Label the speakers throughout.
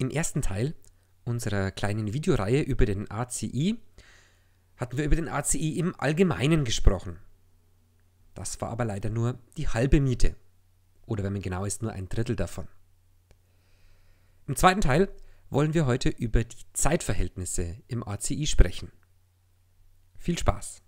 Speaker 1: Im ersten Teil unserer kleinen Videoreihe über den ACI hatten wir über den ACI im Allgemeinen gesprochen. Das war aber leider nur die halbe Miete. Oder wenn man genau ist, nur ein Drittel davon. Im zweiten Teil wollen wir heute über die Zeitverhältnisse im ACI sprechen. Viel Spaß!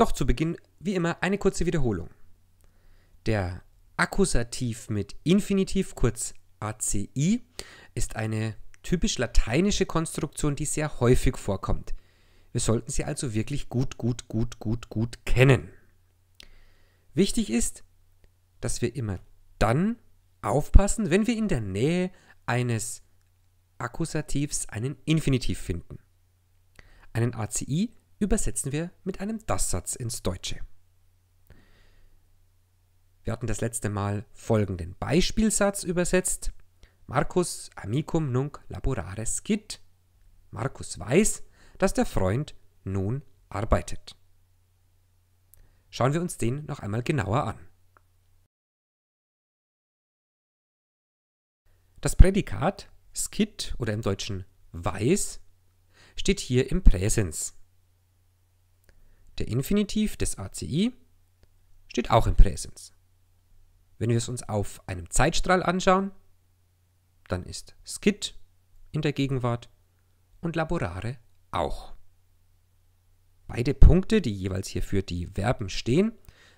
Speaker 1: Doch zu Beginn, wie immer, eine kurze Wiederholung. Der Akkusativ mit Infinitiv, kurz ACI, ist eine typisch lateinische Konstruktion, die sehr häufig vorkommt. Wir sollten sie also wirklich gut, gut, gut, gut, gut kennen. Wichtig ist, dass wir immer dann aufpassen, wenn wir in der Nähe eines Akkusativs einen Infinitiv finden. Einen ACI übersetzen wir mit einem Das-Satz ins Deutsche. Wir hatten das letzte Mal folgenden Beispielsatz übersetzt. Markus amicum nunc laborare scit. Markus weiß, dass der Freund nun arbeitet. Schauen wir uns den noch einmal genauer an. Das Prädikat skit oder im Deutschen weiß steht hier im Präsens. Der Infinitiv des ACI steht auch im Präsens. Wenn wir es uns auf einem Zeitstrahl anschauen, dann ist Skit in der Gegenwart und Laborare auch. Beide Punkte, die jeweils hier für die Verben stehen,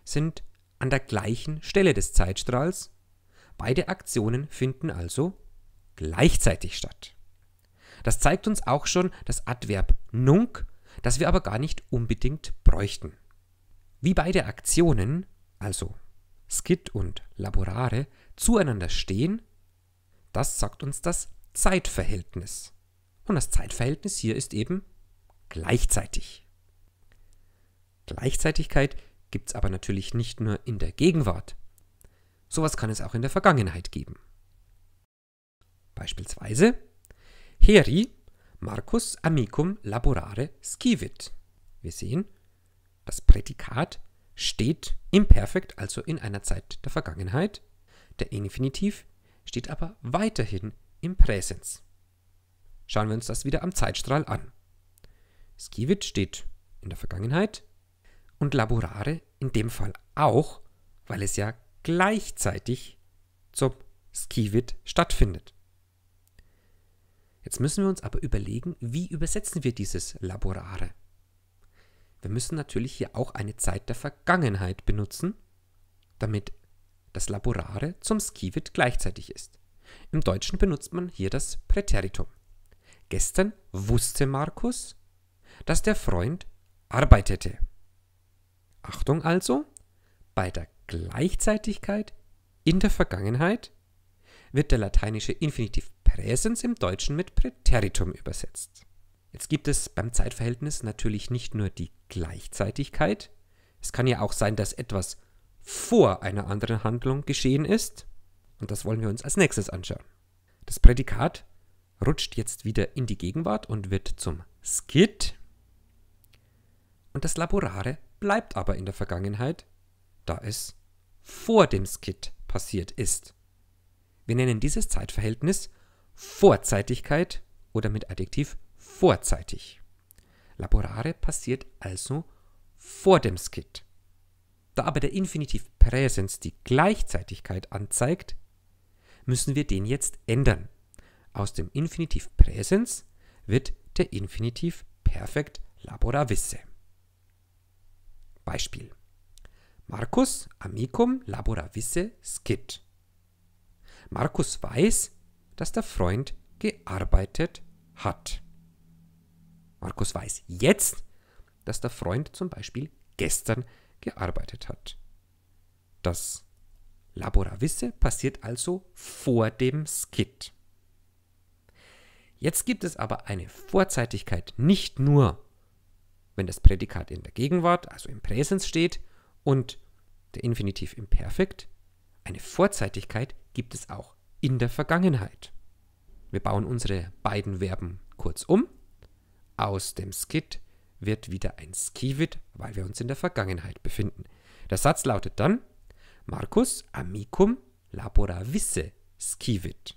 Speaker 1: sind an der gleichen Stelle des Zeitstrahls. Beide Aktionen finden also gleichzeitig statt. Das zeigt uns auch schon das Adverb nunc, das wir aber gar nicht unbedingt bräuchten. Wie beide Aktionen, also Skit und Laborare, zueinander stehen, das sagt uns das Zeitverhältnis. Und das Zeitverhältnis hier ist eben gleichzeitig. Gleichzeitigkeit gibt es aber natürlich nicht nur in der Gegenwart. Sowas kann es auch in der Vergangenheit geben. Beispielsweise Heri Marcus amicum laborare scivit. Wir sehen, das Prädikat steht im Perfekt, also in einer Zeit der Vergangenheit. Der Infinitiv steht aber weiterhin im Präsens. Schauen wir uns das wieder am Zeitstrahl an. Skivit steht in der Vergangenheit und laborare in dem Fall auch, weil es ja gleichzeitig zum Skivit stattfindet. Jetzt müssen wir uns aber überlegen, wie übersetzen wir dieses laborare. Wir müssen natürlich hier auch eine Zeit der Vergangenheit benutzen, damit das Laborare zum Skivit gleichzeitig ist. Im Deutschen benutzt man hier das Präteritum. Gestern wusste Markus, dass der Freund arbeitete. Achtung also, bei der Gleichzeitigkeit in der Vergangenheit wird der lateinische Infinitiv Präsens im Deutschen mit Präteritum übersetzt. Jetzt gibt es beim Zeitverhältnis natürlich nicht nur die Gleichzeitigkeit, es kann ja auch sein, dass etwas vor einer anderen Handlung geschehen ist, und das wollen wir uns als nächstes anschauen. Das Prädikat rutscht jetzt wieder in die Gegenwart und wird zum Skit. Und das Laborare bleibt aber in der Vergangenheit, da es vor dem Skit passiert ist. Wir nennen dieses Zeitverhältnis Vorzeitigkeit oder mit Adjektiv vorzeitig. Laborare passiert also vor dem Skit. Da aber der Infinitiv Präsens die Gleichzeitigkeit anzeigt, müssen wir den jetzt ändern. Aus dem Infinitiv Präsens wird der Infinitiv Perfekt Laboravisse. Beispiel. Markus amicum laboravisse skit. Markus weiß, dass der Freund gearbeitet hat. Markus weiß jetzt, dass der Freund zum Beispiel gestern gearbeitet hat. Das Laboravisse passiert also vor dem Skit. Jetzt gibt es aber eine Vorzeitigkeit nicht nur, wenn das Prädikat in der Gegenwart, also im Präsens steht und der Infinitiv im Perfekt, eine Vorzeitigkeit gibt es auch in der Vergangenheit. Wir bauen unsere beiden Verben kurz um aus dem Skit wird wieder ein Skivit, weil wir uns in der Vergangenheit befinden. Der Satz lautet dann Markus amicum labora visse skivit.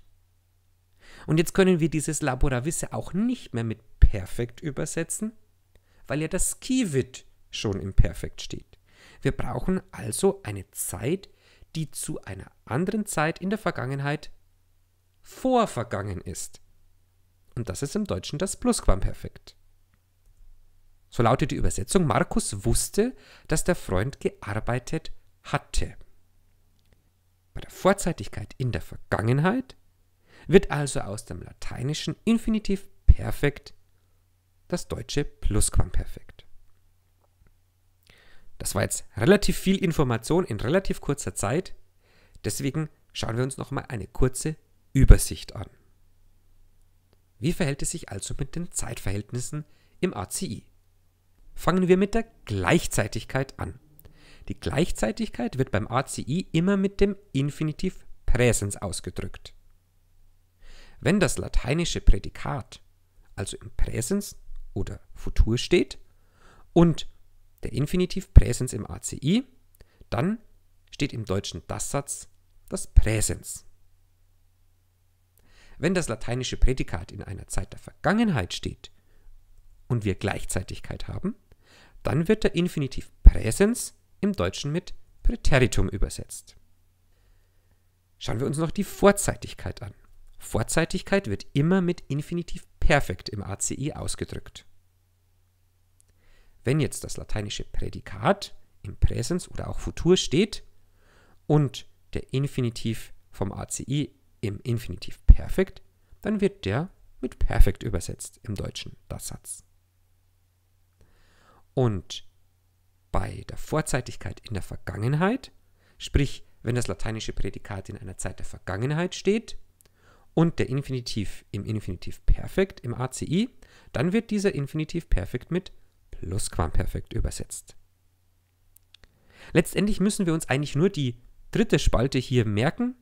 Speaker 1: Und jetzt können wir dieses labora visse auch nicht mehr mit perfekt übersetzen, weil ja das skivit schon im Perfekt steht. Wir brauchen also eine Zeit, die zu einer anderen Zeit in der Vergangenheit vorvergangen ist und das ist im Deutschen das Plusquamperfekt. So lautet die Übersetzung, Markus wusste, dass der Freund gearbeitet hatte. Bei der Vorzeitigkeit in der Vergangenheit wird also aus dem lateinischen Infinitiv perfekt das deutsche Plusquamperfekt. Das war jetzt relativ viel Information in relativ kurzer Zeit. Deswegen schauen wir uns nochmal eine kurze Übersicht an. Wie verhält es sich also mit den Zeitverhältnissen im ACI? Fangen wir mit der Gleichzeitigkeit an. Die Gleichzeitigkeit wird beim ACI immer mit dem Infinitiv Präsens ausgedrückt. Wenn das lateinische Prädikat also im Präsens oder Futur steht und der Infinitiv Präsens im ACI, dann steht im Deutschen das Satz das Präsens. Wenn das lateinische Prädikat in einer Zeit der Vergangenheit steht und wir Gleichzeitigkeit haben, dann wird der Infinitiv Präsens im Deutschen mit Präteritum übersetzt. Schauen wir uns noch die Vorzeitigkeit an. Vorzeitigkeit wird immer mit Infinitiv Perfekt im ACI ausgedrückt. Wenn jetzt das lateinische Prädikat im Präsens oder auch Futur steht und der Infinitiv vom ACI im Infinitiv perfekt, dann wird der mit perfekt übersetzt im Deutschen, das Satz. Und bei der Vorzeitigkeit in der Vergangenheit, sprich wenn das lateinische Prädikat in einer Zeit der Vergangenheit steht und der Infinitiv im Infinitiv perfekt im ACI, dann wird dieser Infinitiv perfekt mit Plusquamperfekt übersetzt. Letztendlich müssen wir uns eigentlich nur die dritte Spalte hier merken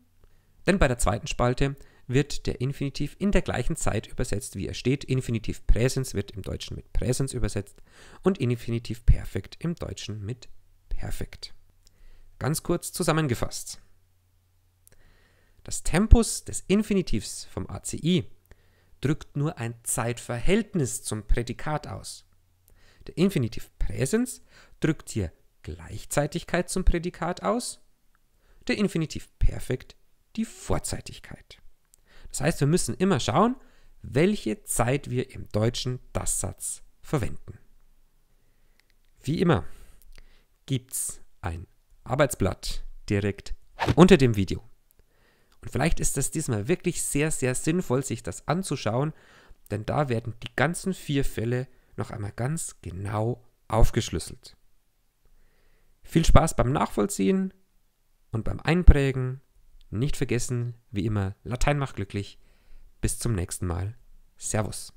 Speaker 1: denn bei der zweiten Spalte wird der Infinitiv in der gleichen Zeit übersetzt, wie er steht. Infinitiv Präsens wird im Deutschen mit Präsens übersetzt und Infinitiv Perfekt im Deutschen mit Perfekt. Ganz kurz zusammengefasst. Das Tempus des Infinitivs vom ACI drückt nur ein Zeitverhältnis zum Prädikat aus. Der Infinitiv Präsens drückt hier Gleichzeitigkeit zum Prädikat aus. Der Infinitiv Perfekt die Vorzeitigkeit. Das heißt, wir müssen immer schauen, welche Zeit wir im deutschen Das-Satz verwenden. Wie immer gibt's ein Arbeitsblatt direkt unter dem Video. Und vielleicht ist es diesmal wirklich sehr, sehr sinnvoll, sich das anzuschauen, denn da werden die ganzen vier Fälle noch einmal ganz genau aufgeschlüsselt. Viel Spaß beim Nachvollziehen und beim Einprägen nicht vergessen, wie immer, Latein macht glücklich. Bis zum nächsten Mal. Servus.